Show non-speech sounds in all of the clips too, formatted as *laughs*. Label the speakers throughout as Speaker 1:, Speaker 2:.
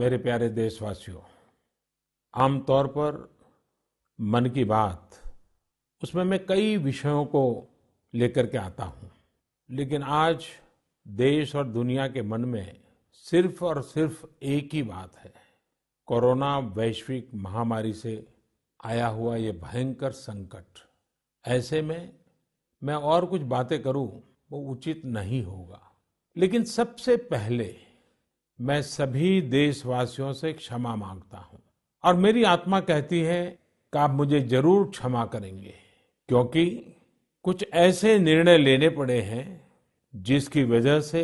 Speaker 1: मेरे प्यारे देशवासियों आमतौर पर मन की बात उसमें मैं कई विषयों को लेकर के आता हूं लेकिन आज देश और दुनिया के मन में सिर्फ और सिर्फ एक ही बात है कोरोना वैश्विक महामारी से आया हुआ ये भयंकर संकट ऐसे में मैं और कुछ बातें करूं वो उचित नहीं होगा लेकिन सबसे पहले मैं सभी देशवासियों से क्षमा मांगता हूं और मेरी आत्मा कहती है कि आप मुझे जरूर क्षमा करेंगे क्योंकि कुछ ऐसे निर्णय लेने पड़े हैं जिसकी वजह से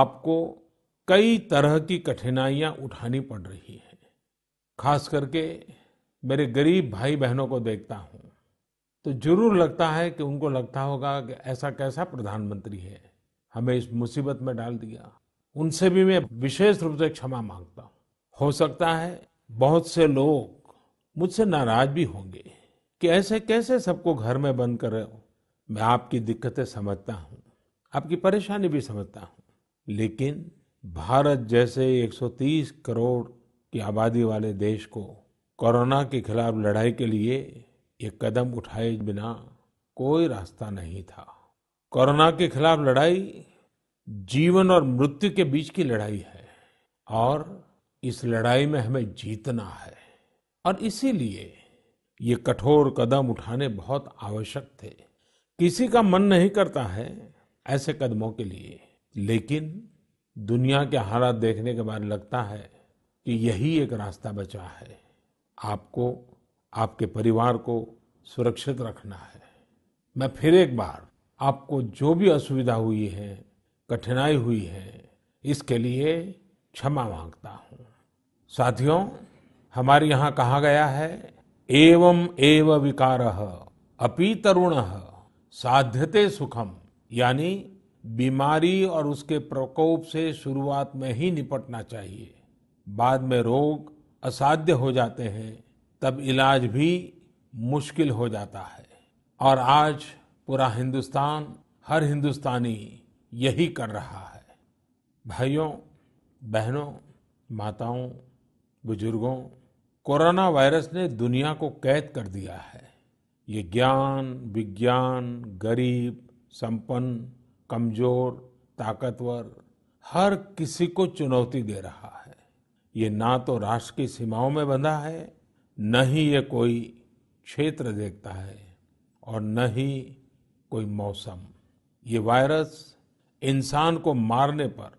Speaker 1: आपको कई तरह की कठिनाइयां उठानी पड़ रही है खास करके मेरे गरीब भाई बहनों को देखता हूं तो जरूर लगता है कि उनको लगता होगा कि ऐसा कैसा प्रधानमंत्री है हमें इस मुसीबत में डाल दिया उनसे भी मैं विशेष रूप से क्षमा मांगता हूँ हो सकता है बहुत से लोग मुझसे नाराज भी होंगे कि ऐसे कैसे सबको घर में बंद कर रहे हो मैं आपकी दिक्कतें समझता हूँ आपकी परेशानी भी समझता हूँ लेकिन भारत जैसे 130 करोड़ की आबादी वाले देश को कोरोना के खिलाफ लड़ाई के लिए ये कदम उठाए बिना कोई रास्ता नहीं था कोरोना के खिलाफ लड़ाई जीवन और मृत्यु के बीच की लड़ाई है और इस लड़ाई में हमें जीतना है और इसीलिए ये कठोर कदम उठाने बहुत आवश्यक थे किसी का मन नहीं करता है ऐसे कदमों के लिए लेकिन दुनिया के हालात देखने के बाद लगता है कि यही एक रास्ता बचा है आपको आपके परिवार को सुरक्षित रखना है मैं फिर एक बार आपको जो भी असुविधा हुई है कठिनाई हुई है इसके लिए क्षमा मांगता हूं साथियों हमारे यहाँ कहा गया है एवं एव विकार अपी तरुण साध्यते सुखम यानी बीमारी और उसके प्रकोप से शुरुआत में ही निपटना चाहिए बाद में रोग असाध्य हो जाते हैं तब इलाज भी मुश्किल हो जाता है और आज पूरा हिंदुस्तान हर हिंदुस्तानी यही कर रहा है भाइयों बहनों माताओं बुजुर्गों कोरोना वायरस ने दुनिया को कैद कर दिया है ये ज्ञान विज्ञान गरीब संपन्न कमजोर ताकतवर हर किसी को चुनौती दे रहा है ये ना तो राष्ट्र की सीमाओं में बंधा है न ही ये कोई क्षेत्र देखता है और न ही कोई मौसम ये वायरस इंसान को मारने पर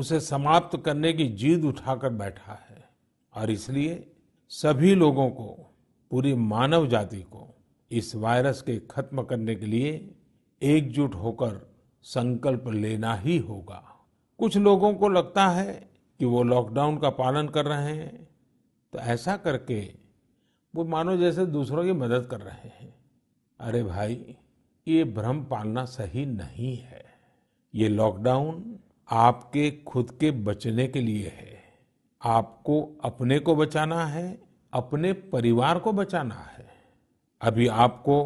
Speaker 1: उसे समाप्त करने की जीद उठाकर बैठा है और इसलिए सभी लोगों को पूरी मानव जाति को इस वायरस के खत्म करने के लिए एकजुट होकर संकल्प लेना ही होगा कुछ लोगों को लगता है कि वो लॉकडाउन का पालन कर रहे हैं तो ऐसा करके वो मानो जैसे दूसरों की मदद कर रहे हैं अरे भाई ये भ्रम पालना सही नहीं है ये लॉकडाउन आपके खुद के बचने के लिए है आपको अपने को बचाना है अपने परिवार को बचाना है अभी आपको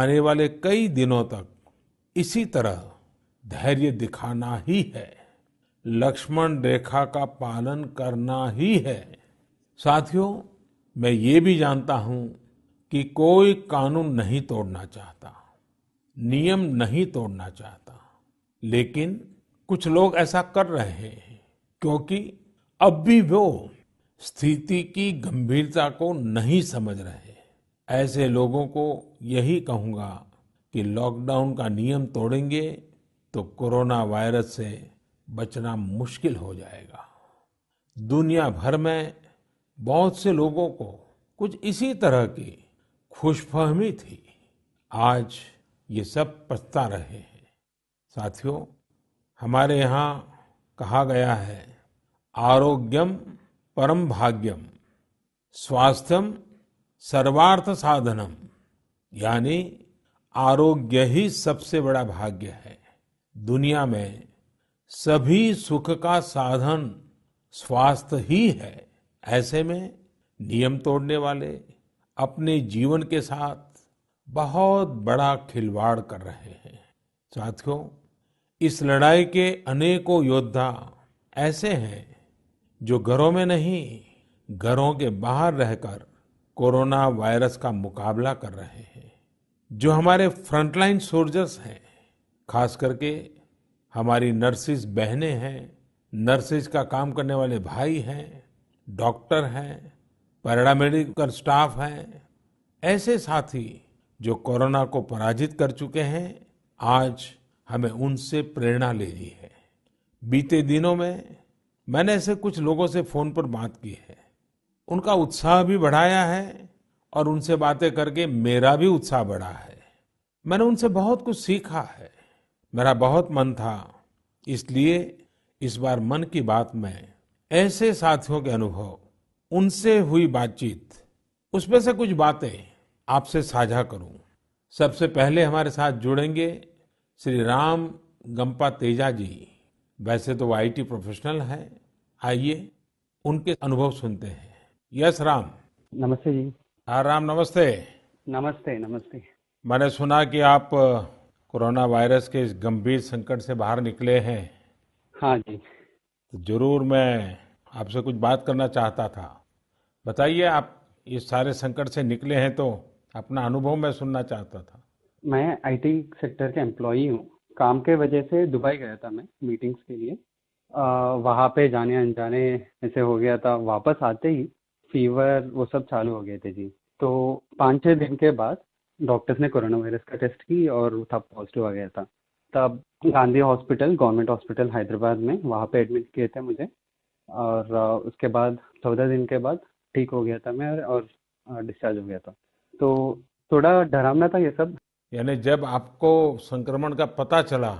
Speaker 1: आने वाले कई दिनों तक इसी तरह धैर्य दिखाना ही है लक्ष्मण रेखा का पालन करना ही है साथियों मैं ये भी जानता हूं कि कोई कानून नहीं तोड़ना चाहता नियम नहीं तोड़ना चाहता लेकिन कुछ लोग ऐसा कर रहे हैं क्योंकि अब भी वो स्थिति की गंभीरता को नहीं समझ रहे ऐसे लोगों को यही कहूंगा कि लॉकडाउन का नियम तोड़ेंगे तो कोरोना वायरस से बचना मुश्किल हो जाएगा दुनिया भर में बहुत से लोगों को कुछ इसी तरह की खुशफहमी थी आज ये सब पछता रहे हैं साथियों हमारे यहाँ कहा गया है आरोग्यम परम भाग्यम स्वास्थ्यम सर्वार्थ साधनम यानी आरोग्य ही सबसे बड़ा भाग्य है दुनिया में सभी सुख का साधन स्वास्थ्य ही है ऐसे में नियम तोड़ने वाले अपने जीवन के साथ बहुत बड़ा खिलवाड़ कर रहे हैं साथियों इस लड़ाई के अनेकों योद्धा ऐसे हैं जो घरों में नहीं घरों के बाहर रहकर कोरोना वायरस का मुकाबला कर रहे हैं जो हमारे फ्रंटलाइन सोल्जर्स हैं खास करके हमारी नर्सिस बहनें हैं नर्सिस का काम करने वाले भाई हैं डॉक्टर हैं पैरामेडिकल स्टाफ हैं ऐसे साथी जो कोरोना को पराजित कर चुके हैं आज हमें उनसे प्रेरणा लेनी है बीते दिनों में मैंने ऐसे कुछ लोगों से फोन पर बात की है उनका उत्साह भी बढ़ाया है और उनसे बातें करके मेरा भी उत्साह बढ़ा है मैंने उनसे बहुत कुछ सीखा है मेरा बहुत मन था इसलिए इस बार मन की बात में ऐसे साथियों के अनुभव उनसे हुई बातचीत उसमें से कुछ बातें आपसे साझा करूं सबसे पहले हमारे साथ जुड़ेंगे श्री राम गंपा तेजा जी वैसे तो आईटी प्रोफेशनल हैं आइए उनके अनुभव सुनते हैं यस राम नमस्ते जी हाँ राम नमस्ते नमस्ते नमस्ते मैंने सुना कि आप कोरोना वायरस के इस गंभीर संकट से बाहर निकले हैं हाँ जी तो जरूर मैं आपसे कुछ बात करना चाहता था बताइए आप इस सारे संकट से निकले हैं तो अपना अनुभव मैं
Speaker 2: सुनना चाहता था मैं आई टी सेक्टर के एम्प्लॉई हूँ काम के वजह से दुबई गया था मैं मीटिंग्स के लिए वहाँ पे जाने अनजाने ऐसे हो गया था वापस आते ही फीवर वो सब चालू हो गए थे जी तो पाँच छः दिन के बाद डॉक्टर्स ने कोरोना वायरस का टेस्ट की और था पॉजिटिव आ गया था तब Gandhi hospital government hospital Hyderabad में वहाँ पे एडमिट किए थे मुझे और उसके बाद चौदह दिन के बाद ठीक हो गया था मैं और डिस्चार्ज हो गया था तो थोड़ा डरावना था
Speaker 1: ये सब यानी जब आपको संक्रमण का पता चला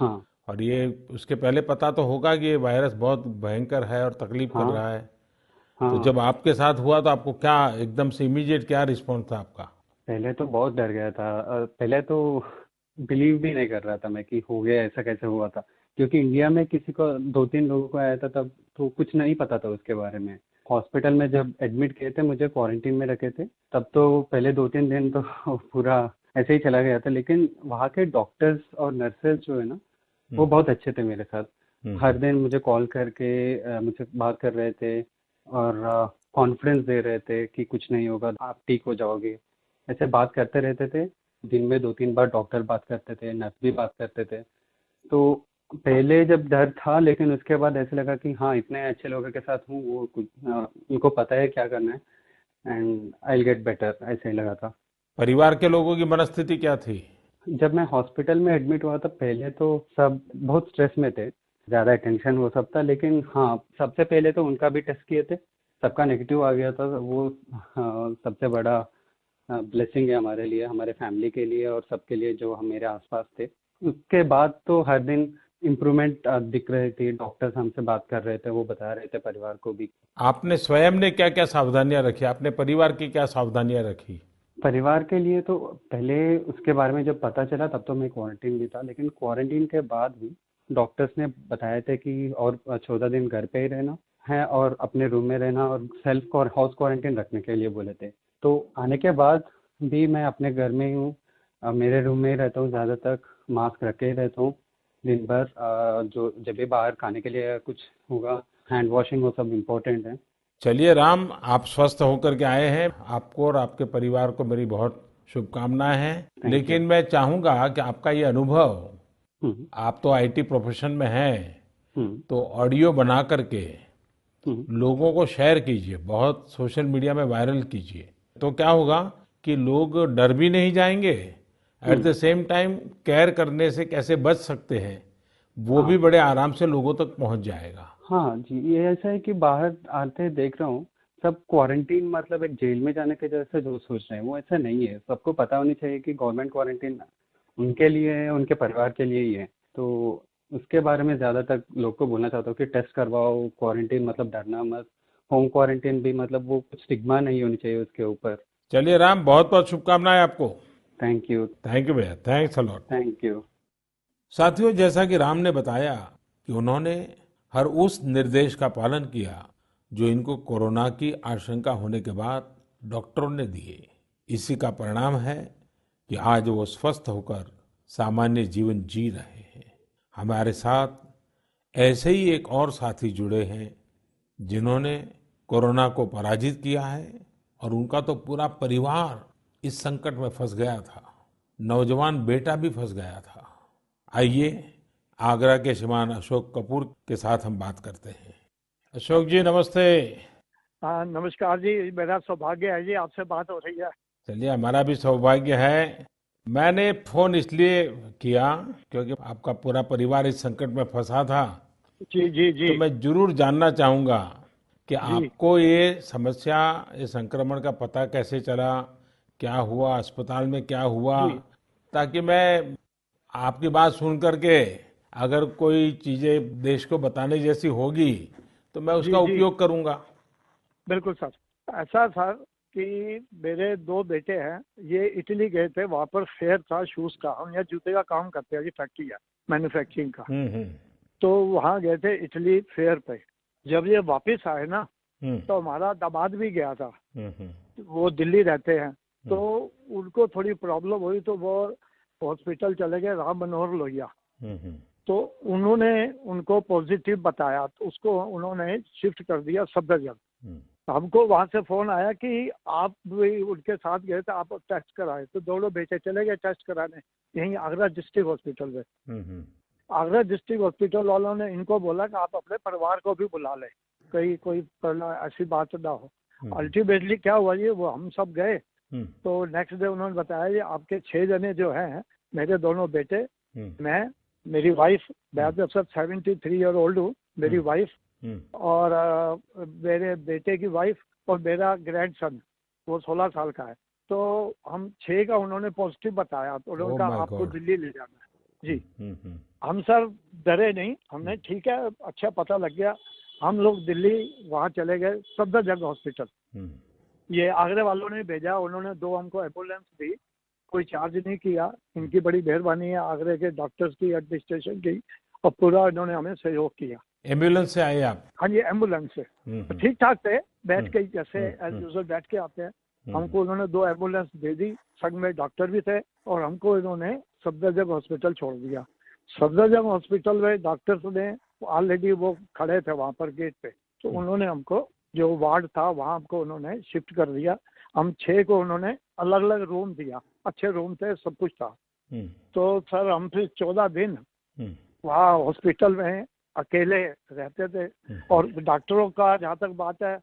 Speaker 1: हाँ और ये उसके पहले पता तो होगा कि ये वायरस बहुत भयंकर है और तकलीफ हाँ, कर रहा है तो हाँ, तो जब आपके साथ हुआ तो आपको क्या एकदम से इमीडिएट क्या रिस्पॉन्स था आपका
Speaker 2: पहले तो बहुत डर गया था पहले तो बिलीव भी नहीं कर रहा था मैं कि हो गया ऐसा कैसे हुआ था क्योंकि इंडिया में किसी को दो तीन लोगों को आया था तब तो कुछ नहीं पता था उसके बारे में हॉस्पिटल में जब एडमिट किए थे मुझे क्वारंटीन में रखे थे तब तो पहले दो तीन दिन तो *laughs* पूरा ऐसे ही चला गया था लेकिन वहाँ के डॉक्टर्स और नर्सेज जो है ना वो हम्म। बहुत अच्छे थे मेरे साथ हम्म। हर दिन मुझे कॉल करके मुझसे बात कर रहे थे और कॉन्फिडेंस दे रहे थे कि कुछ नहीं होगा आप ठीक हो जाओगे ऐसे बात करते रहते थे दिन में दो तीन बार डॉक्टर बात करते थे नर्स भी बात करते थे तो पहले जब डर था लेकिन उसके बाद ऐसे लगा कि हाँ इतने अच्छे लोगों के साथ हूँ वो कुछ
Speaker 1: उनको
Speaker 2: पता है क्या करना है एंड आई गेट बेटर ऐसे ही लगा था
Speaker 1: परिवार के लोगों की मनस्थिति क्या थी
Speaker 2: जब मैं हॉस्पिटल में एडमिट हुआ था पहले तो सब बहुत स्ट्रेस में थे ज्यादा टेंशन वो सब था लेकिन हाँ सबसे पहले तो उनका भी टेस्ट किए थे सबका नेगेटिव आ गया था वो हाँ, सबसे बड़ा हाँ, ब्लेसिंग है हमारे लिए हमारे फैमिली के लिए और सबके लिए जो हम मेरे आसपास थे उसके बाद तो हर दिन इम्प्रूवमेंट दिख रही थी डॉक्टर्स हमसे बात कर रहे थे वो बता रहे थे परिवार को भी आपने
Speaker 1: स्वयं ने क्या क्या सावधानियां रखी आपने परिवार की क्या सावधानियां रखी
Speaker 2: परिवार के लिए तो पहले उसके बारे में जब पता चला तब तो मैं क्वारंटीन भी था लेकिन क्वारंटीन के बाद भी डॉक्टर्स ने बताया थे कि और चौदह दिन घर पे ही रहना है और अपने रूम में रहना और सेल्फ हाउस क्वारंटीन रखने के लिए बोले थे तो आने के बाद भी मैं अपने घर में ही हूँ मेरे रूम में ही रहता हूँ ज़्यादा तक मास्क रख के ही रहता हूँ दिन भर जो जब भी बाहर खाने के लिए कुछ होगा हैंड वॉशिंग वो सब इम्पोर्टेंट है
Speaker 1: चलिए राम आप स्वस्थ होकर के आए हैं आपको और आपके परिवार को मेरी बहुत शुभकामनाएं हैं लेकिन मैं चाहूंगा कि आपका ये अनुभव हम्म। आप तो आईटी प्रोफेशन में हैं हम्म। तो ऑडियो बना करके हम्म। लोगों को शेयर कीजिए बहुत सोशल मीडिया में वायरल कीजिए तो क्या होगा कि लोग डर भी नहीं जाएंगे at the same time care करने से कैसे बच सकते हैं वो हाँ। भी बड़े आराम से लोगों तक पहुंच जाएगा
Speaker 2: हाँ जी ये ऐसा है कि बाहर आते देख रहा हूँ सब क्वारंटीन मतलब एक जेल में जाने के जैसे जो सोच रहे हैं वो ऐसा नहीं है सबको पता होनी चाहिए कि गवर्नमेंट क्वारंटीन उनके लिए है उनके परिवार के लिए ही है तो उसके बारे में ज़्यादा तक लोग को बोलना चाहता हूँ कि टेस्ट करवाओ क्वारंटीन मतलब डरना मत होम क्वारंटीन भी मतलब वो कुछ स्टिग्मा नहीं होनी चाहिए उसके ऊपर
Speaker 1: चलिए राम बहुत बहुत शुभकामनाएं आपको थैंक यू थैंक यू भैया थैंक्स अलॉट थैंक यू साथियों जैसा कि राम ने बताया कि उन्होंने हर उस निर्देश का पालन किया जो इनको कोरोना की आशंका होने के बाद डॉक्टरों ने दिए इसी का परिणाम है कि आज वो स्वस्थ होकर सामान्य जीवन जी रहे हैं हमारे साथ ऐसे ही एक और साथी जुड़े हैं जिन्होंने कोरोना को पराजित किया है और उनका तो पूरा परिवार इस संकट में फंस गया था नौजवान बेटा भी फंस गया था आइए आगरा के श्रीमान अशोक कपूर के साथ हम बात करते हैं अशोक जी नमस्ते
Speaker 3: आ, नमस्कार जी मेरा सौभाग्य है जी आपसे बात हो रही है
Speaker 1: चलिए हमारा भी सौभाग्य है मैंने फोन इसलिए किया क्योंकि आपका पूरा परिवार इस संकट में फंसा था जी जी जी तो मैं जरूर जानना चाहूंगा कि आपको ये समस्या ये संक्रमण का पता कैसे चला क्या हुआ अस्पताल में क्या हुआ ताकि मैं आपकी बात सुन करके अगर कोई चीजें देश को बताने जैसी होगी तो मैं उसका उपयोग करूंगा
Speaker 3: बिल्कुल सर ऐसा सर कि मेरे दो बेटे हैं ये इटली गए थे वहाँ पर फेयर था शूज का हम यहाँ जूते का काम करते हैं ये फैक्ट्री है मैन्युफैक्चरिंग का हम्म, हम्म। तो वहाँ गए थे इटली फेयर पे जब ये वापस आए ना हम्म। तो हमारा दामाद भी गया था वो दिल्ली रहते हैं तो उनको थोड़ी प्रॉब्लम हुई तो वो हॉस्पिटल चले गए राम मनोहर लोहिया हम्म, हम्म। तो उन्होंने उनको पॉजिटिव बताया तो उसको उन्होंने शिफ्ट कर दिया सफदरजंग हम्म। तो हमको वहाँ से फोन आया कि आप भी उनके साथ गए थे आप टेस्ट कराए तो दौड़ो बेटे चले गए टेस्ट कराने यहीं आगरा डिस्ट्रिक्ट हॉस्पिटल
Speaker 4: में
Speaker 3: आगरा डिस्ट्रिक्ट हॉस्पिटल वालों ने इनको बोला कि आप अपने परिवार को भी बुला लें कहीं कोई ऐसी बात ना हो अल्टीमेटली क्या हुआ ये वो हम सब गए तो नेक्स्ट डे उन्होंने बताया ये आपके छह जने जो हैं मेरे दोनों बेटे
Speaker 4: हम्म।
Speaker 3: मैं मेरी वाइफ मैं अब सेवेंटी थ्री ईयर ओल्ड हूँ मेरी वाइफ हम्म। हम्म। और मेरे बेटे की वाइफ और मेरा ग्रैंड सन वो सोलह साल का है तो हम छः का उन्होंने पॉजिटिव बताया तो उन्होंने oh कहा आपको दिल्ली ले जाना है
Speaker 4: जी
Speaker 3: हम सर डरे नहीं हमने ठीक है अच्छा पता लग गया हम लोग दिल्ली वहाँ चले गए जंग हॉस्पिटल ये आगरे वालों ने भेजा उन्होंने दो हमको एम्बुलेंस दी कोई चार्ज नहीं किया इनकी बड़ी मेहरबानी है आगरे के डॉक्टर्स की एडमिनिस्ट्रेशन की और पूरा इन्होंने हमें सहयोग किया
Speaker 1: एम्बुलेंस से आए आप
Speaker 3: हाँ जी एम्बुलेंस से हम्म, हम्म। ठीक ठाक थे बैठ के हम्म, जैसे एज यूजल बैठ के आते हैं हमको उन्होंने दो एम्बुलेंस दे दी संग में डॉक्टर भी थे और हमको इन्होंने सफदरजंग हॉस्पिटल छोड़ दिया सफदरजंग हॉस्पिटल में डॉक्टर्स ने ऑलरेडी वो खड़े थे वहाँ पर गेट पे तो उन्होंने हमको जो वार्ड था वहाँ हमको उन्होंने शिफ्ट कर दिया हम छह को उन्होंने अलग अलग रूम दिया अच्छे रूम थे सब कुछ था
Speaker 4: हम्म।
Speaker 3: तो सर हम फिर चौदह दिन हम्म। वहाँ हॉस्पिटल में अकेले रहते थे हम्म। और डॉक्टरों का जहाँ तक बात है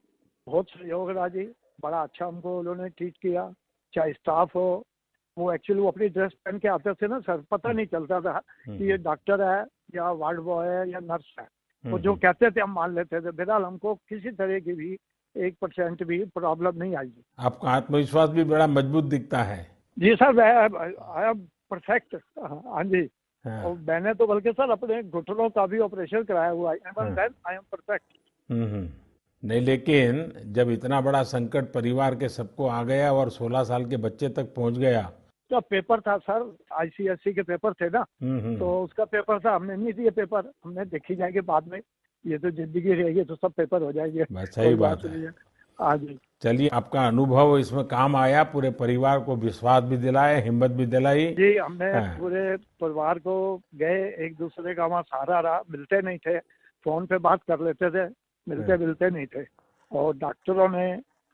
Speaker 3: बहुत सहयोग रहा जी बड़ा अच्छा हमको उन्होंने ट्रीट किया चाहे स्टाफ हो वो एक्चुअली वो अपनी ड्रेस पहन के आते थे ना सर पता नहीं चलता था कि ये डॉक्टर है या वार्ड बॉय है या नर्स है वो जो कहते थे हम मान लेते थे बहरहाल हमको किसी तरह की भी एक परसेंट भी प्रॉब्लम नहीं आएगी
Speaker 1: आपका आत्मविश्वास भी बड़ा मजबूत दिखता है
Speaker 3: जी सर आई एम परफेक्ट हाँ जी हाँ। और मैंने तो बल्कि सर अपने घुटनों का भी ऑपरेशन कराया हुआ है आई एम परफेक्ट
Speaker 1: नहीं लेकिन जब इतना बड़ा संकट परिवार के सबको आ गया और 16 साल के बच्चे तक पहुंच गया
Speaker 3: तो पेपर था सर आईसीएससी के पेपर थे ना हम्म, हम्म। तो उसका पेपर था हमने नहीं दिए पेपर हमने देखी जाएंगे बाद में ये तो जिंदगी रहेगी तो सब पेपर हो जाएंगे सही बात है आज
Speaker 1: चलिए आपका अनुभव इसमें काम आया पूरे परिवार को विश्वास भी दिलाए हिम्मत भी दिलाई जी हमने हाँ।
Speaker 3: पूरे परिवार को गए एक दूसरे का वहाँ सहारा रहा मिलते नहीं थे फोन पे बात कर लेते थे मिलते हाँ। मिलते नहीं थे और डॉक्टरों ने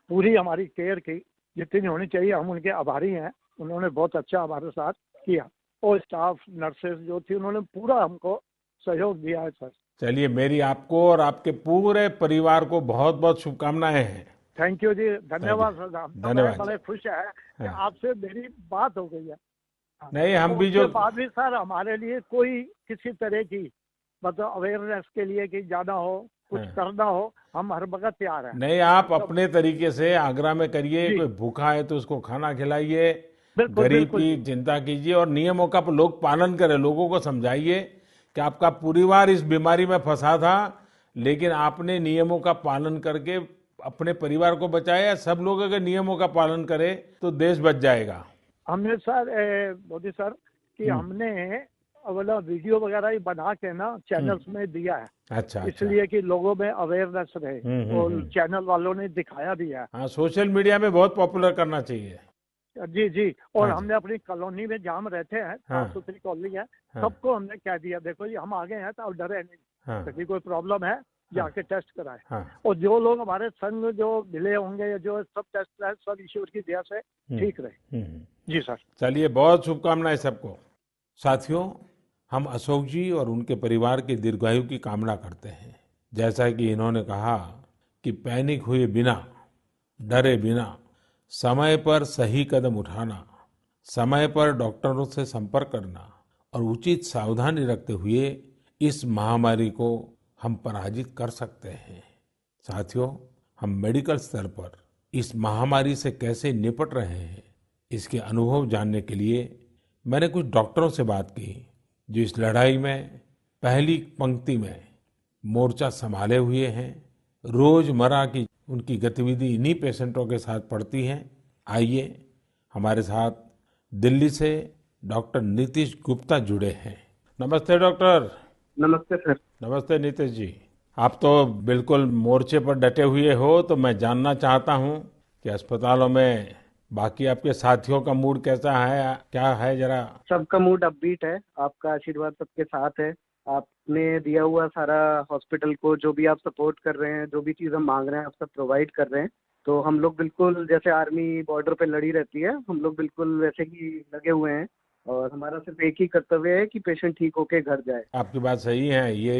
Speaker 3: पूरी हमारी केयर की जितनी होनी चाहिए हम उनके आभारी हैं उन्होंने बहुत अच्छा हमारे साथ किया और स्टाफ नर्सेस जो थी उन्होंने पूरा हमको सहयोग दिया है सर
Speaker 1: चलिए मेरी आपको और आपके पूरे परिवार को बहुत बहुत शुभकामनाएं हैं
Speaker 3: थैंक यू जी धन्यवाद धन्यवाद बड़े खुश है हाँ। आपसे मेरी बात हो गई है हाँ। नहीं हम तो भी जो बाद भी सर हमारे लिए कोई किसी तरह की मतलब अवेयरनेस के लिए कि जाना हो कुछ हाँ। करना हो हम हर वक्त तैयार हैं
Speaker 1: नहीं आप तो अपने तरीके से आगरा में करिए कोई भूखा है तो उसको खाना खिलाइए गरीब की चिंता कीजिए और नियमों का लोग पालन करें लोगों को समझाइए कि आपका परिवार इस बीमारी में फंसा था लेकिन आपने नियमों का पालन करके अपने परिवार को बचाया सब लोग अगर नियमों का पालन करें तो देश बच जाएगा
Speaker 3: हमने सर मोदी सर कि हम्म। हमने अगला वीडियो वगैरह ही बना के ना चैनल्स हम्म। में दिया है अच्छा, अच्छा। इसलिए अच्छा। कि लोगों में अवेयरनेस रहे हम्म, और चैनल वालों ने दिखाया भी है
Speaker 1: हाँ सोशल मीडिया में बहुत पॉपुलर करना चाहिए
Speaker 3: जी जी और हाँ हमने अपनी कॉलोनी में जहाँ रहते हैं हाँ। साफ सुथरी कॉलोनी है हाँ, सबको हमने कह दिया देखो जी हम आ गए हैं तो आप डरे नहीं हाँ, यदि कोई प्रॉब्लम है जाके हाँ। टेस्ट कराए हाँ, और जो लोग हमारे संग जो मिले होंगे जो सब टेस्ट कराए सब ईश्वर की दया से हम्म। ठीक रहे
Speaker 1: हम्म। जी सर चलिए बहुत शुभकामनाएं सबको साथियों हम अशोक जी और उनके परिवार की दीर्घायु की कामना करते हैं जैसा कि इन्होंने कहा कि पैनिक हुए बिना डरे बिना समय पर सही कदम उठाना समय पर डॉक्टरों से संपर्क करना और उचित सावधानी रखते हुए इस महामारी को हम पराजित कर सकते हैं साथियों हम मेडिकल स्तर पर इस महामारी से कैसे निपट रहे हैं इसके अनुभव जानने के लिए मैंने कुछ डॉक्टरों से बात की जो इस लड़ाई में पहली पंक्ति में मोर्चा संभाले हुए हैं रोजमर्रा की उनकी गतिविधि इन्हीं पेशेंटों के साथ पड़ती है आइए हमारे साथ दिल्ली से डॉक्टर नीतीश गुप्ता जुड़े हैं नमस्ते डॉक्टर नमस्ते सर नमस्ते नीतीश जी आप तो बिल्कुल मोर्चे पर डटे हुए हो तो मैं जानना चाहता हूँ कि अस्पतालों में बाकी आपके साथियों का मूड कैसा है क्या है जरा
Speaker 5: सबका मूड अपबीट है आपका आशीर्वाद सबके साथ है आपने दिया हुआ सारा हॉस्पिटल को जो भी आप सपोर्ट कर रहे हैं जो भी चीज़ हम मांग रहे हैं आप सब प्रोवाइड कर रहे हैं तो हम लोग बिल्कुल जैसे आर्मी बॉर्डर पे लड़ी रहती है हम लोग बिल्कुल वैसे ही लगे हुए हैं और हमारा सिर्फ एक ही कर्तव्य है कि पेशेंट ठीक होके घर जाए
Speaker 1: आपकी बात सही है ये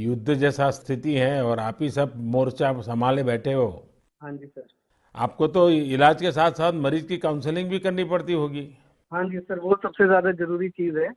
Speaker 1: युद्ध जैसा स्थिति है और आप ही सब मोर्चा संभाले बैठे हो हाँ जी सर आपको तो इलाज के साथ साथ मरीज की काउंसलिंग भी करनी पड़ती होगी
Speaker 5: हाँ जी सर वो सबसे ज्यादा जरूरी चीज है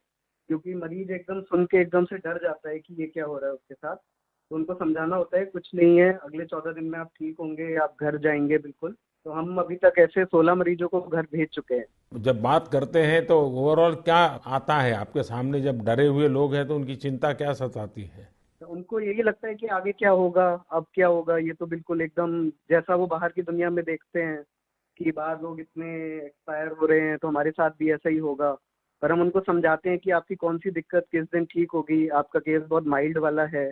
Speaker 5: क्योंकि मरीज एकदम सुन के एकदम से डर जाता है कि ये क्या हो रहा है उसके साथ तो उनको समझाना होता है कुछ नहीं है अगले चौदह दिन में आप ठीक होंगे आप घर जाएंगे बिल्कुल तो हम अभी तक ऐसे सोलह मरीजों को घर भेज चुके हैं
Speaker 1: जब बात करते हैं तो ओवरऑल क्या आता है आपके सामने जब डरे हुए लोग हैं तो उनकी चिंता क्या सताती है
Speaker 5: तो उनको यही लगता है कि आगे क्या होगा अब क्या होगा ये तो बिल्कुल एकदम जैसा वो बाहर की दुनिया में देखते हैं कि बाहर लोग इतने एक्सपायर हो रहे हैं तो हमारे साथ भी ऐसा ही होगा पर हम उनको समझाते हैं कि आपकी कौन सी दिक्कत किस दिन ठीक होगी आपका केस बहुत माइल्ड वाला है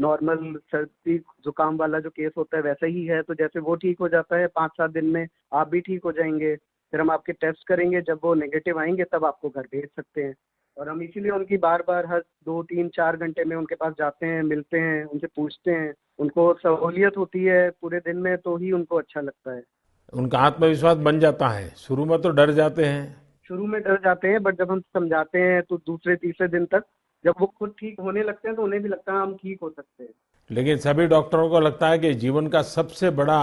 Speaker 5: नॉर्मल सर्दी जुकाम वाला जो केस होता है वैसा ही है तो जैसे वो ठीक हो जाता है पाँच सात दिन में आप भी ठीक हो जाएंगे फिर हम आपके टेस्ट करेंगे जब वो नेगेटिव आएंगे तब आपको घर भेज सकते हैं और हम इसीलिए उनकी बार बार हर दो तीन चार घंटे में उनके पास जाते हैं मिलते हैं उनसे पूछते हैं उनको सहूलियत होती है पूरे दिन में तो ही उनको अच्छा लगता है
Speaker 1: उनका आत्मविश्वास बन जाता है शुरू में तो डर जाते हैं
Speaker 5: शुरू में डर जाते हैं बट जब हम समझाते हैं तो दूसरे तीसरे दिन तक जब वो खुद ठीक होने लगते हैं तो उन्हें भी लगता है हम ठीक हो सकते हैं
Speaker 1: लेकिन सभी डॉक्टरों को लगता है कि जीवन का सबसे बड़ा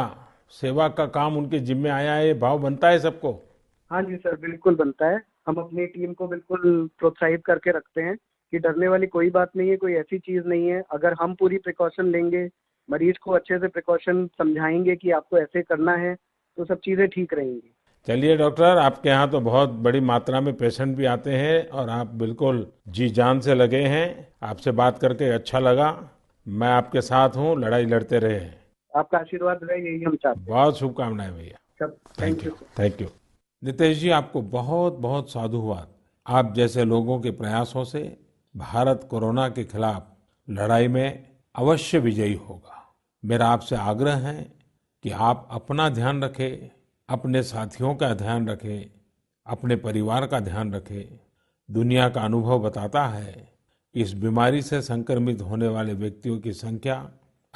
Speaker 1: सेवा का काम उनके जिम्मे आया है भाव बनता है सबको
Speaker 5: हाँ जी सर बिल्कुल बनता है हम अपनी टीम को बिल्कुल प्रोत्साहित करके रखते हैं कि डरने वाली कोई बात नहीं है कोई ऐसी चीज़ नहीं है अगर हम पूरी प्रिकॉशन लेंगे मरीज को अच्छे से प्रिकॉशन समझाएंगे कि आपको ऐसे करना है तो सब चीज़ें ठीक रहेंगी
Speaker 1: चलिए डॉक्टर आपके यहाँ तो बहुत बड़ी मात्रा में पेशेंट भी आते हैं और आप बिल्कुल जी जान से लगे हैं आपसे बात करके अच्छा लगा मैं आपके साथ हूँ लड़ाई लड़ते रहे
Speaker 5: आपका आशीर्वाद रहे यही हम चाहते हैं
Speaker 1: बहुत शुभकामनाएं भैया thank you thank you Nitesh ji आपको बहुत बहुत साधुवाद आप जैसे लोगों के प्रयासों से भारत कोरोना के खिलाफ लड़ाई में अवश्य विजयी होगा मेरा आपसे आग्रह है कि आप अपना ध्यान रखें अपने साथियों का ध्यान रखें अपने परिवार का ध्यान रखें दुनिया का अनुभव बताता है इस बीमारी से संक्रमित होने वाले व्यक्तियों की संख्या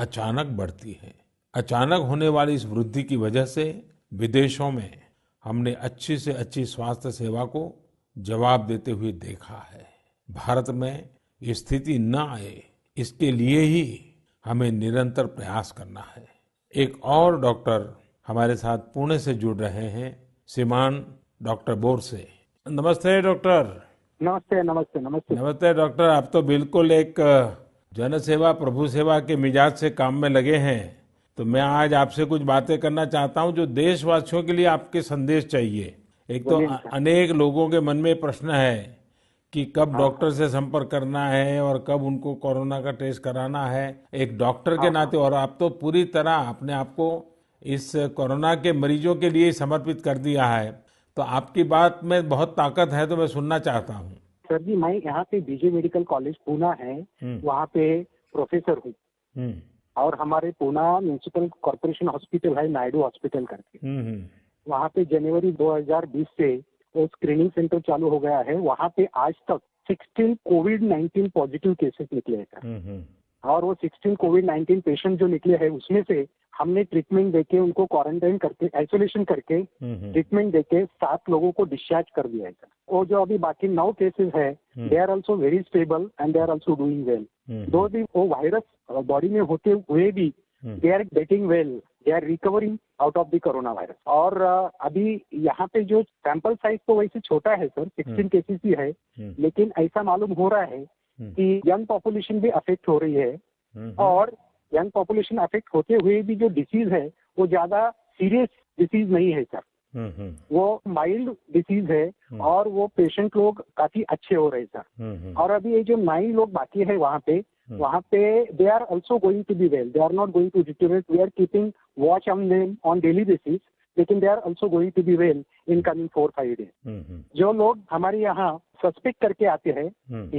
Speaker 1: अचानक बढ़ती है अचानक होने वाली इस वृद्धि की वजह से विदेशों में हमने अच्छी से अच्छी स्वास्थ्य सेवा को जवाब देते हुए देखा है भारत में ये स्थिति न आए इसके लिए ही हमें निरंतर प्रयास करना है एक और डॉक्टर हमारे साथ पुणे से जुड़ रहे हैं श्रीमान डॉक्टर बोर से नमस्ते डॉक्टर नमस्ते नमस्ते नमस्ते नमस्ते डॉक्टर आप तो बिल्कुल एक जन सेवा प्रभु सेवा के मिजाज से काम में लगे हैं तो मैं आज आपसे कुछ बातें करना चाहता हूं जो देशवासियों के लिए आपके संदेश चाहिए एक तो अनेक लोगों के मन में प्रश्न है कि कब हाँ। डॉक्टर से संपर्क करना है और कब उनको कोरोना का टेस्ट कराना है एक डॉक्टर के हाँ, हाँ। नाते और आप तो पूरी तरह अपने आप को इस कोरोना के मरीजों के लिए समर्पित कर दिया है तो आपकी बात में बहुत ताकत है तो मैं सुनना चाहता हूँ
Speaker 5: सर जी मैं यहाँ पे बीजे मेडिकल कॉलेज पूना है हम्म। वहाँ पे प्रोफेसर हूँ हम्म। और हमारे पूना म्यूनिसिपल कॉरपोरेशन हॉस्पिटल है नायडू हॉस्पिटल करके हम्म, वहाँ पे जनवरी 2020 से वो स्क्रीनिंग सेंटर चालू हो गया है वहाँ पे आज तक 16 कोविड 19 पॉजिटिव केसेस निकले
Speaker 4: हैं
Speaker 5: और वो 16 कोविड 19 पेशेंट जो निकले हैं उसमें से हमने ट्रीटमेंट देके उनको क्वारंटाइन करके आइसोलेशन करके ट्रीटमेंट हम्म, हम्म। देके सात लोगों को डिस्चार्ज कर दिया है और जो अभी बाकी नौ केसेस है they are also very stable and they are also doing well दो भी वो वायरस बॉडी में होते हुए भी they are getting well they are recovering out of the corona virus और अभी यहाँ पे जो सैंपल साइज तो वैसे छोटा है सर सिक्सटीन केसेस ही है हम्म। लेकिन ऐसा मालूम हो रहा है कि यंग पॉपुलेशन भी अफेक्ट हो रही है और यंग पॉपुलेशन अफेक्ट होते हुए भी जो डिसीज है वो ज्यादा सीरियस डिसीज नहीं है सर हम्म, हम्म। वो माइल्ड डिसीज है हम्म। और वो पेशेंट लोग काफी अच्छे हो रहे
Speaker 4: सर
Speaker 5: और अभी ये जो नाइन लोग बाकी है वहाँ पे वहाँ पे they are also going to be well they are not going to deteriorate we are keeping watch on them on daily basis लेकिन they are also going to be well in coming four five
Speaker 4: days
Speaker 5: जो लोग हमारे यहाँ suspect करके आते हैं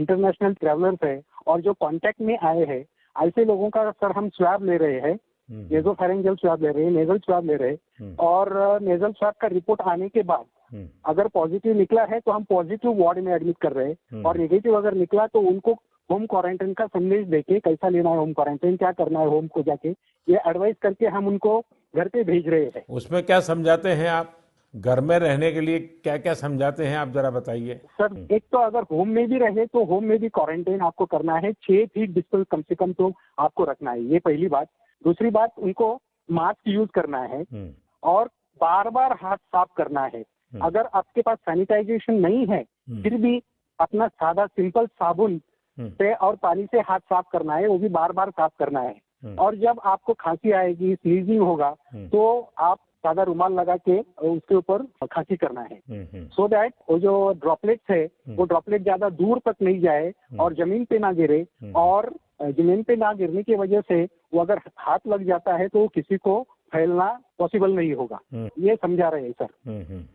Speaker 5: international travellers है और जो कॉन्टेक्ट में आए हैं ऐसे लोगों का सर हम स्वाब ले रहे हैं नेजल फेरेंजल स्वाब ले रहे हैं नेजल स्वाब ले रहे हैं हम्म। और नेजल स्वाब का रिपोर्ट आने के बाद हम्म। अगर पॉजिटिव निकला है तो हम पॉजिटिव वार्ड में एडमिट कर रहे हैं हम्म। और निगेटिव अगर निकला तो उनको होम क्वारंटाइन का संदेश देके कैसा लेना है होम क्वारंटाइन क्या करना है होम को जाके ये एडवाइस करके हम उनको घर पे भेज रहे हैं
Speaker 1: उसमें क्या समझाते हैं आप घर में रहने के लिए क्या क्या समझाते हैं आप जरा बताइए
Speaker 5: सर एक तो अगर होम में भी रहे तो होम में भी क्वारंटाइन आपको करना है छह फीट डिस्टेंस कम से कम तो आपको रखना है ये पहली बात दूसरी बात उनको मास्क यूज करना है हम्म। और बार बार हाथ साफ करना है
Speaker 4: हम्म। अगर
Speaker 5: आपके पास सैनिटाइजेशन नहीं है हम्म। फिर भी अपना सादा सिंपल साबुन से और पानी से हाथ साफ करना है वो भी बार बार साफ करना है और जब आपको खांसी आएगी स्नीजिंग होगा तो आप सादा रुमाल लगा के उसके ऊपर खांसी करना है सो हम्म, हम्म। so दैट वो जो ड्रॉपलेट्स है हम्म। वो ड्रॉपलेट ज्यादा दूर तक नहीं जाए और जमीन पे ना गिरे और जमीन पे ना गिरने की वजह से वो अगर हाथ लग जाता है तो किसी को फैलना पॉसिबल नहीं होगा ये समझा रहे हैं सर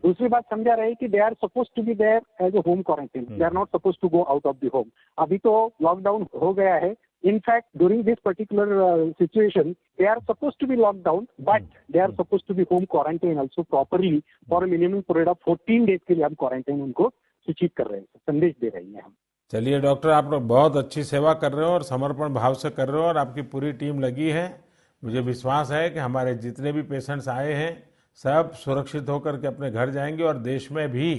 Speaker 5: दूसरी बात समझा रहे हैं कि they are suppose to be there as a home quarantine they are not suppose to go out of the home अभी तो लॉकडाउन हो गया है In fact, during this particular uh, situation, they are supposed to be locked down, but mm-hmm. they are supposed to be home quarantine also properly for a minimum period of 14 days. के लिए हम quarantine उनको
Speaker 3: सूचित कर रहे हैं संदेश दे रही है हम
Speaker 1: चलिए डॉक्टर आप लोग बहुत अच्छी सेवा कर रहे हो और समर्पण भाव से कर रहे हो और आपकी पूरी टीम लगी है मुझे विश्वास है कि हमारे जितने भी पेशेंट्स आए हैं सब सुरक्षित होकर के अपने घर जाएंगे और देश में भी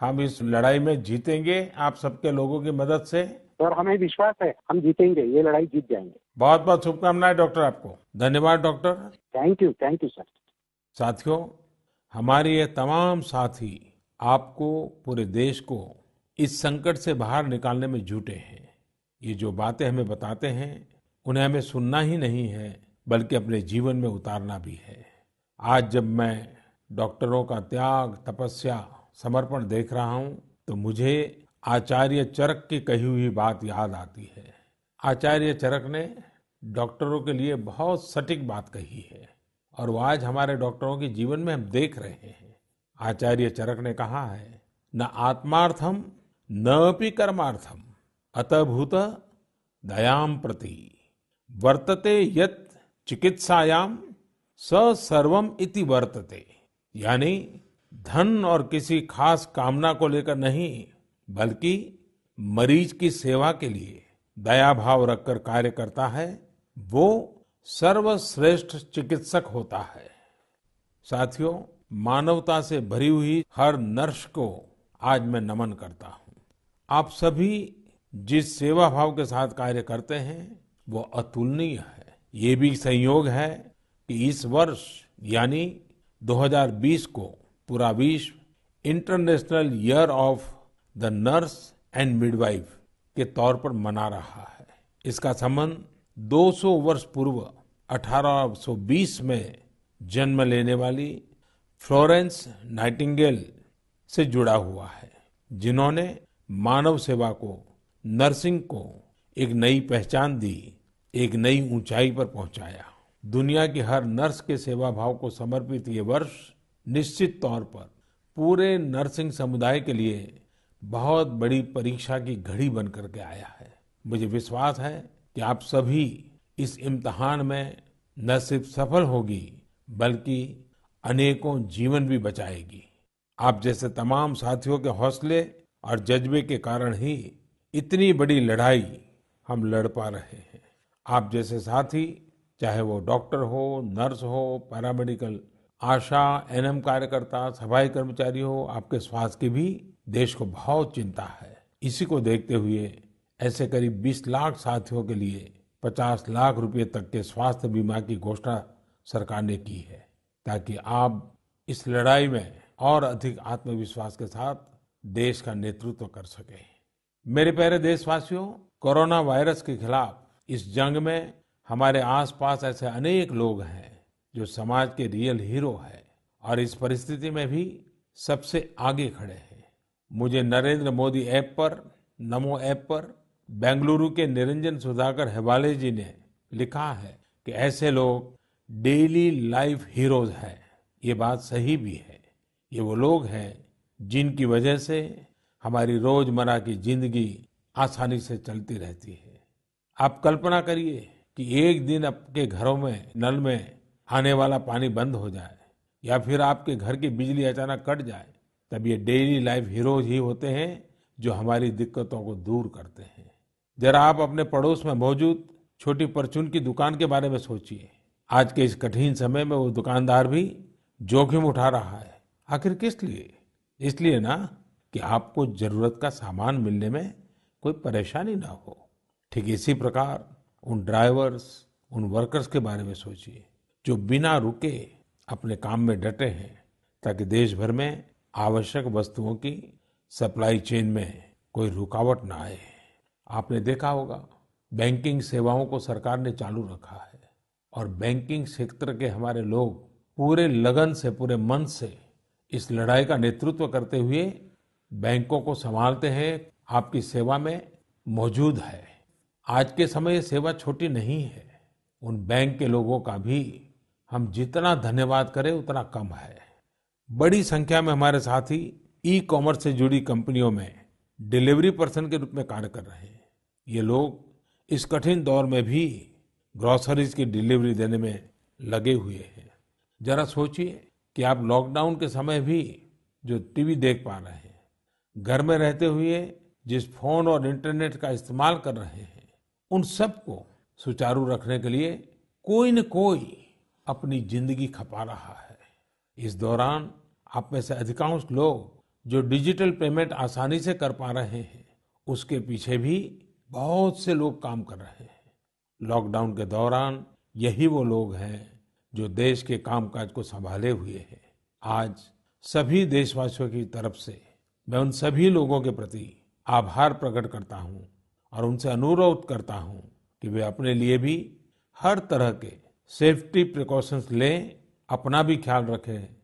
Speaker 1: हम इस लड़ाई में जीतेंगे आप सबके लोगों की मदद से
Speaker 5: और हमें विश्वास है हम जीतेंगे ये लड़ाई जीत जाएंगे
Speaker 1: बहुत बहुत शुभकामनाएं डॉक्टर आपको धन्यवाद doctor
Speaker 5: thank you thank you sir
Speaker 1: साथियों हमारे ये तमाम साथी आपको पूरे देश को इस संकट से बाहर निकालने में जुटे हैं ये जो बातें हमें बताते हैं उन्हें हमें सुनना ही नहीं है बल्कि अपने जीवन में उतारना भी है आज जब मैं डॉक्टरों का त्याग तपस्या समर्पण देख रहा हूँ तो मुझे आचार्य चरक की कही हुई बात याद आती है आचार्य चरक ने डॉक्टरों के लिए बहुत सटीक बात कही है और वो आज हमारे डॉक्टरों के जीवन में हम देख रहे हैं आचार्य चरक ने कहा है न आत्मार्थम न अपनी कर्मार्थम अतभूत दयाम प्रति वर्तते यत चिकित्सायाम सर्वम इति वर्तते यानी धन और किसी खास कामना को लेकर नहीं बल्कि मरीज की सेवा के लिए दया भाव रखकर कार्य करता है वो सर्वश्रेष्ठ चिकित्सक होता है साथियों मानवता से भरी हुई हर नर्स को आज मैं नमन करता हूं आप सभी जिस सेवा भाव के साथ कार्य करते हैं वो अतुलनीय है ये भी संयोग है कि इस वर्ष यानी 2020 को पूरा विश्व international year of the nurse and midwife के तौर पर मना रहा है इसका संबंध 200 वर्ष पूर्व 1820 में जन्म लेने वाली फ्लोरेंस नाइटिंगेल से जुड़ा हुआ है जिन्होंने मानव सेवा को नर्सिंग को एक नई पहचान दी एक नई ऊंचाई पर पहुंचाया दुनिया की हर नर्स के सेवा भाव को समर्पित ये वर्ष निश्चित तौर पर पूरे नर्सिंग समुदाय के लिए बहुत बड़ी परीक्षा की घड़ी बन करके आया है मुझे विश्वास है कि आप सभी इस इम्तहान में न सिर्फ सफल होगी बल्कि अनेकों जीवन भी बचाएगी आप जैसे तमाम साथियों के हौसले और जज्बे के कारण ही इतनी बड़ी लड़ाई हम लड़ पा रहे हैं आप जैसे साथी चाहे वो डॉक्टर हो नर्स हो पैरामेडिकल आशा एनएम कार्यकर्ता सफाई कर्मचारी हो आपके स्वास्थ्य की भी देश को बहुत चिंता है इसी को देखते हुए ऐसे करीब 20 लाख साथियों के लिए 50 लाख रुपए तक के स्वास्थ्य बीमा की घोषणा सरकार ने की है ताकि आप इस लड़ाई में और अधिक आत्मविश्वास के साथ देश का नेतृत्व कर सके मेरे प्यारे देशवासियों कोरोना वायरस के खिलाफ इस जंग में हमारे आसपास ऐसे अनेक लोग हैं जो समाज के रियल हीरो हैं और इस परिस्थिति में भी सबसे आगे खड़े हैं मुझे नरेंद्र मोदी ऐप पर नमो ऐप पर बेंगलुरु के निरंजन सुधाकर हेवाले जी ने लिखा है कि ऐसे लोग डेली लाइफ हीरोज हैं ये बात सही भी है ये वो लोग हैं जिनकी वजह से हमारी रोजमर्रा की जिंदगी आसानी से चलती रहती है आप कल्पना करिए कि एक दिन आपके घरों में नल में आने वाला पानी बंद हो जाए या फिर आपके घर की बिजली अचानक कट जाए तब ये डेली लाइफ हीरोज ही होते हैं जो हमारी दिक्कतों को दूर करते हैं जरा आप अपने पड़ोस में मौजूद छोटी परचून की दुकान के बारे में सोचिए आज के इस कठिन समय में वो दुकानदार भी जोखिम उठा रहा है आखिर किस लिए इसलिए ना कि आपको जरूरत का सामान मिलने में कोई परेशानी ना हो ठीक इसी प्रकार उन ड्राइवर्स उन वर्कर्स के बारे में सोचिए जो बिना रुके अपने काम में डटे हैं ताकि देश भर में आवश्यक वस्तुओं की सप्लाई चेन में कोई रुकावट ना आए आपने देखा होगा बैंकिंग सेवाओं को सरकार ने चालू रखा है और बैंकिंग क्षेत्र के हमारे लोग पूरे लगन से पूरे मन से इस लड़ाई का नेतृत्व करते हुए बैंकों को संभालते हैं आपकी सेवा में मौजूद है आज के समय ये सेवा छोटी नहीं है उन बैंक के लोगों का भी हम जितना धन्यवाद करें उतना कम है बड़ी संख्या में हमारे साथी ई कॉमर्स से जुड़ी कंपनियों में डिलीवरी पर्सन के रूप में कार्य कर रहे हैं ये लोग इस कठिन दौर में भी ग्रॉसरीज की डिलीवरी देने में लगे हुए हैं जरा सोचिए कि आप लॉकडाउन के समय भी जो टीवी देख पा रहे हैं घर में रहते हुए जिस फोन और इंटरनेट का इस्तेमाल कर रहे हैं उन सबको सुचारू रखने के लिए कोई न कोई अपनी जिंदगी खपा रहा है इस दौरान आप में से अधिकांश लोग जो डिजिटल पेमेंट आसानी से कर पा रहे हैं उसके पीछे भी बहुत से लोग काम कर रहे हैं लॉकडाउन के दौरान यही वो लोग हैं जो देश के कामकाज को संभाले हुए हैं आज सभी देशवासियों की तरफ से मैं उन सभी लोगों के प्रति आभार प्रकट करता हूँ और उनसे अनुरोध करता हूँ कि वे अपने लिए भी हर तरह के सेफ्टी प्रिकॉशंस लें अपना भी ख्याल रखें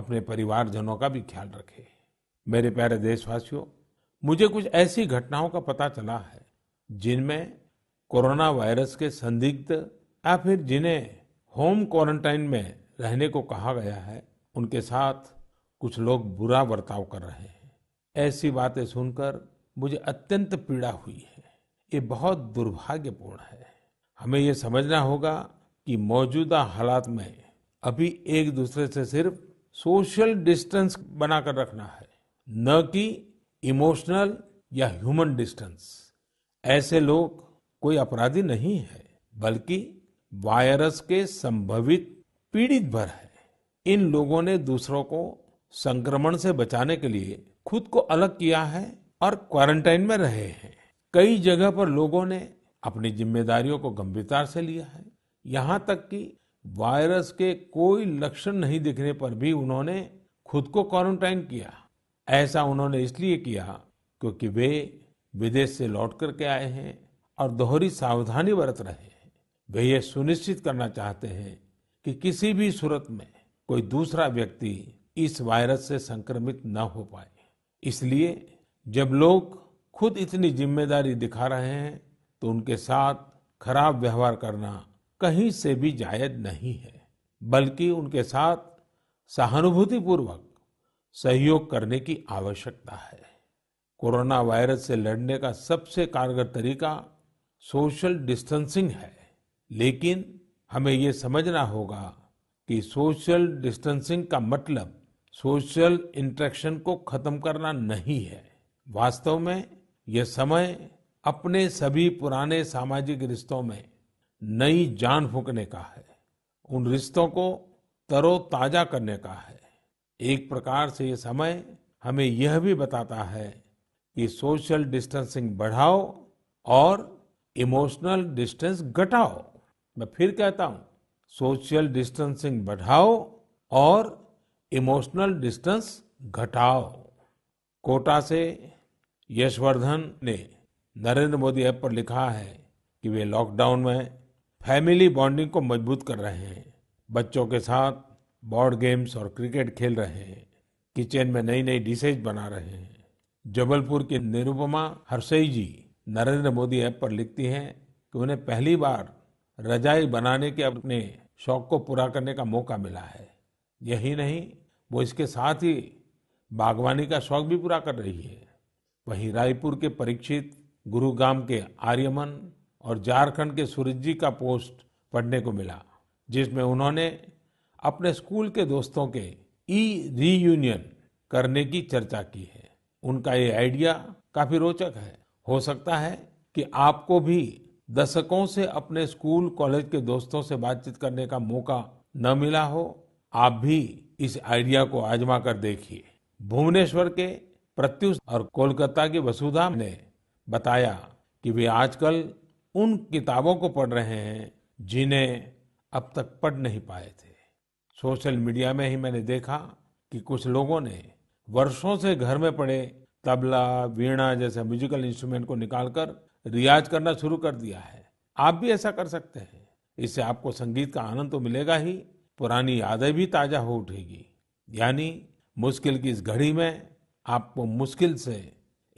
Speaker 1: अपने परिवारजनों का भी ख्याल रखे मेरे प्यारे देशवासियों मुझे कुछ ऐसी घटनाओं का पता चला है जिनमें कोरोना वायरस के संदिग्ध या फिर जिन्हें होम क्वारंटाइन में रहने को कहा गया है उनके साथ कुछ लोग बुरा बर्ताव कर रहे हैं ऐसी बातें सुनकर मुझे अत्यंत पीड़ा हुई है ये बहुत दुर्भाग्यपूर्ण है हमें ये समझना होगा कि मौजूदा हालात में अभी एक दूसरे से सिर्फ सोशल डिस्टेंस बनाकर रखना है न कि इमोशनल या ह्यूमन डिस्टेंस ऐसे लोग कोई अपराधी नहीं है बल्कि वायरस के संभवित पीड़ित भर है इन लोगों ने दूसरों को संक्रमण से बचाने के लिए खुद को अलग किया है और क्वारंटाइन में रहे हैं कई जगह पर लोगों ने अपनी जिम्मेदारियों को गंभीरता से लिया है यहाँ तक कि वायरस के कोई लक्षण नहीं दिखने पर भी उन्होंने खुद को क्वारंटाइन किया ऐसा उन्होंने इसलिए किया क्योंकि वे विदेश से लौट करके आए हैं और दोहरी सावधानी बरत रहे हैं वे ये सुनिश्चित करना चाहते हैं कि किसी भी सूरत में कोई दूसरा व्यक्ति इस वायरस से संक्रमित न हो पाए इसलिए जब लोग खुद इतनी जिम्मेदारी दिखा रहे हैं तो उनके साथ खराब व्यवहार करना कहीं से भी जायज नहीं है बल्कि उनके साथ सहानुभूतिपूर्वक सहयोग करने की आवश्यकता है कोरोना वायरस से लड़ने का सबसे कारगर तरीका सोशल डिस्टेंसिंग है लेकिन हमें ये समझना होगा कि सोशल डिस्टेंसिंग का मतलब सोशल इंट्रैक्शन को खत्म करना नहीं है वास्तव में यह समय अपने सभी पुराने सामाजिक रिश्तों में नई जान फूकने का है उन रिश्तों को तरोताजा करने का है एक प्रकार से ये समय हमें यह भी बताता है कि सोशल डिस्टेंसिंग बढ़ाओ और इमोशनल डिस्टेंस घटाओ मैं फिर कहता हूं सोशल डिस्टेंसिंग बढ़ाओ और इमोशनल डिस्टेंस घटाओ कोटा से यशवर्धन ने नरेंद्र मोदी ऐप पर लिखा है कि वे लॉकडाउन में फैमिली बॉन्डिंग को मजबूत कर रहे हैं बच्चों के साथ बोर्ड गेम्स और क्रिकेट खेल रहे हैं किचन में नई नई डिशेज बना रहे हैं जबलपुर की निरुपमा हरसई जी नरेंद्र मोदी ऐप पर लिखती हैं कि उन्हें पहली बार रजाई बनाने के अपने शौक को पूरा करने का मौका मिला है यही नहीं वो इसके साथ ही बागवानी का शौक भी पूरा कर रही है वहीं रायपुर के परीक्षित गुरुग्राम के आर्यमन और झारखंड के सूरज जी का पोस्ट पढ़ने को मिला जिसमें उन्होंने अपने स्कूल के दोस्तों के ई रीयूनियन करने की चर्चा की है उनका ये आइडिया काफी रोचक है हो सकता है कि आपको भी दशकों से अपने स्कूल कॉलेज के दोस्तों से बातचीत करने का मौका न मिला हो आप भी इस आइडिया को आजमा कर देखिए भुवनेश्वर के प्रत्युष और कोलकाता की वसुधा ने बताया कि वे आजकल उन किताबों को पढ़ रहे हैं जिन्हें अब तक पढ़ नहीं पाए थे सोशल मीडिया में ही मैंने देखा कि कुछ लोगों ने वर्षों से घर में पड़े तबला वीणा जैसे म्यूजिकल इंस्ट्रूमेंट को निकालकर रियाज करना शुरू कर दिया है आप भी ऐसा कर सकते हैं इससे आपको संगीत का आनंद तो मिलेगा ही पुरानी यादें भी ताजा हो उठेगी यानी मुश्किल की इस घड़ी में आपको मुश्किल से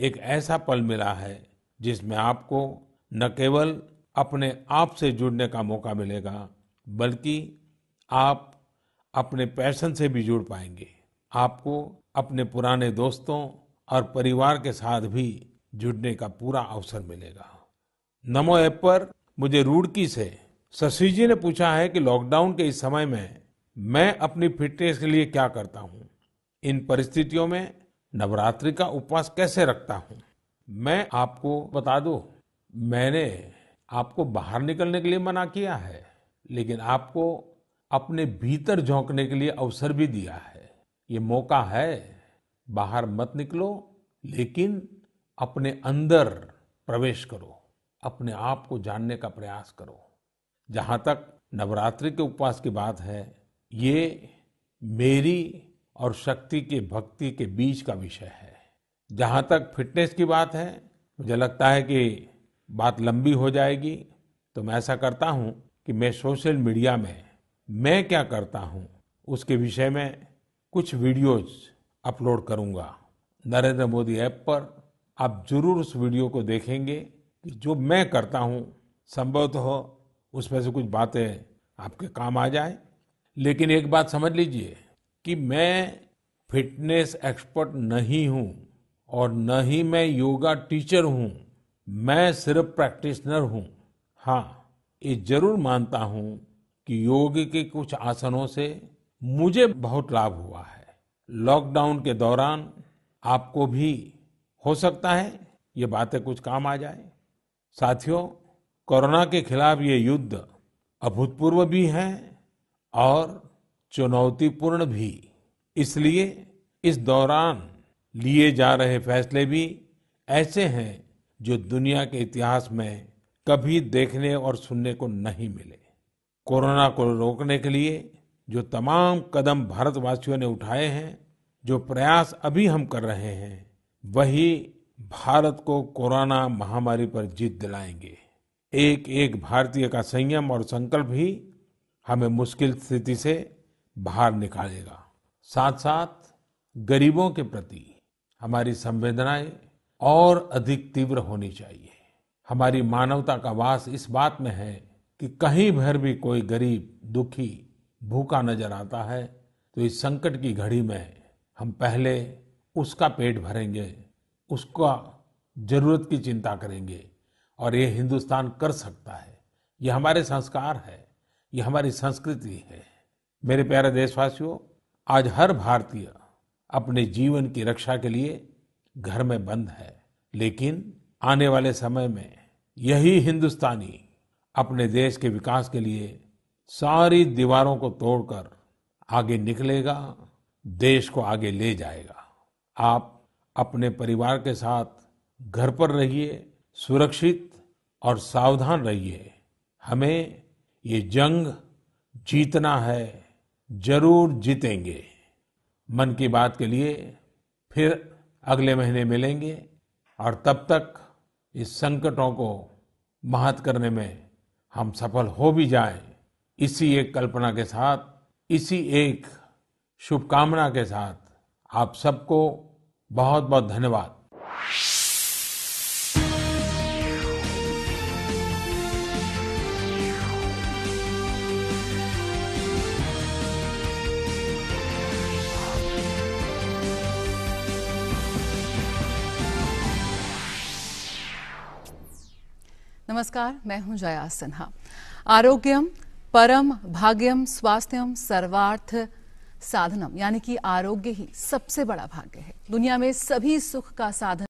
Speaker 1: एक ऐसा पल मिला है जिसमें आपको न केवल अपने आप से जुड़ने का मौका मिलेगा बल्कि आप अपने पैशन से भी जुड़ पाएंगे आपको अपने पुराने दोस्तों और परिवार के साथ भी जुड़ने का पूरा अवसर मिलेगा नमो ऐप पर मुझे रूड़की से शशि जी ने पूछा है कि लॉकडाउन के इस समय में मैं अपनी फिटनेस के लिए क्या करता हूँ इन परिस्थितियों में नवरात्रि का उपवास कैसे रखता हूँ मैं आपको बता दू मैंने आपको बाहर निकलने के लिए मना किया है लेकिन आपको अपने भीतर झोंकने के लिए अवसर भी दिया है ये मौका है बाहर मत निकलो लेकिन अपने अंदर प्रवेश करो अपने आप को जानने का प्रयास करो जहाँ तक नवरात्रि के उपवास की बात है ये मेरी और शक्ति के भक्ति के बीच का विषय है जहाँ तक फिटनेस की बात है मुझे लगता है कि बात लंबी हो जाएगी तो मैं ऐसा करता हूं कि मैं सोशल मीडिया में मैं क्या करता हूं उसके विषय में कुछ वीडियोज अपलोड करूंगा नरेंद्र मोदी ऐप पर आप जरूर उस वीडियो को देखेंगे कि जो मैं करता हूं संभवतः हो उसमें से कुछ बातें आपके काम आ जाए लेकिन एक बात समझ लीजिए कि मैं फिटनेस एक्सपर्ट नहीं हूं और न ही मैं योगा टीचर हूं मैं सिर्फ प्रैक्टिशनर हूं हाँ ये जरूर मानता हूं कि योग के कुछ आसनों से मुझे बहुत लाभ हुआ है लॉकडाउन के दौरान आपको भी हो सकता है ये बातें कुछ काम आ जाए साथियों कोरोना के खिलाफ ये युद्ध अभूतपूर्व भी है और चुनौतीपूर्ण भी इसलिए इस दौरान लिए जा रहे फैसले भी ऐसे हैं जो दुनिया के इतिहास में कभी देखने और सुनने को नहीं मिले कोरोना को रोकने के लिए जो तमाम कदम भारतवासियों ने उठाए हैं जो प्रयास अभी हम कर रहे हैं वही भारत को कोरोना महामारी पर जीत दिलाएंगे एक एक भारतीय का संयम और संकल्प ही हमें मुश्किल स्थिति से बाहर निकालेगा साथ साथ गरीबों के प्रति हमारी संवेदनाएं और अधिक तीव्र होनी चाहिए हमारी मानवता का वास इस बात में है कि कहीं भर भी कोई गरीब दुखी भूखा नजर आता है तो इस संकट की घड़ी में हम पहले उसका पेट भरेंगे उसका जरूरत की चिंता करेंगे और ये हिंदुस्तान कर सकता है ये हमारे संस्कार है ये हमारी संस्कृति है मेरे प्यारे देशवासियों आज हर भारतीय अपने जीवन की रक्षा के लिए घर में बंद है लेकिन आने वाले समय में यही हिंदुस्तानी अपने देश के विकास के लिए सारी दीवारों को तोड़कर आगे निकलेगा देश को आगे ले जाएगा आप अपने परिवार के साथ घर पर रहिए सुरक्षित और सावधान रहिए हमें ये जंग जीतना है जरूर जीतेंगे मन की बात के लिए फिर अगले महीने मिलेंगे और तब तक इस संकटों को महत करने में हम सफल हो भी जाएं इसी एक कल्पना के साथ इसी एक शुभकामना के साथ आप सबको बहुत बहुत धन्यवाद
Speaker 2: नमस्कार मैं हूं जया सिन्हा आरोग्यम परम भाग्यम स्वास्थ्यम सर्वार्थ साधनम यानी कि आरोग्य ही सबसे बड़ा भाग्य है दुनिया में सभी सुख का साधन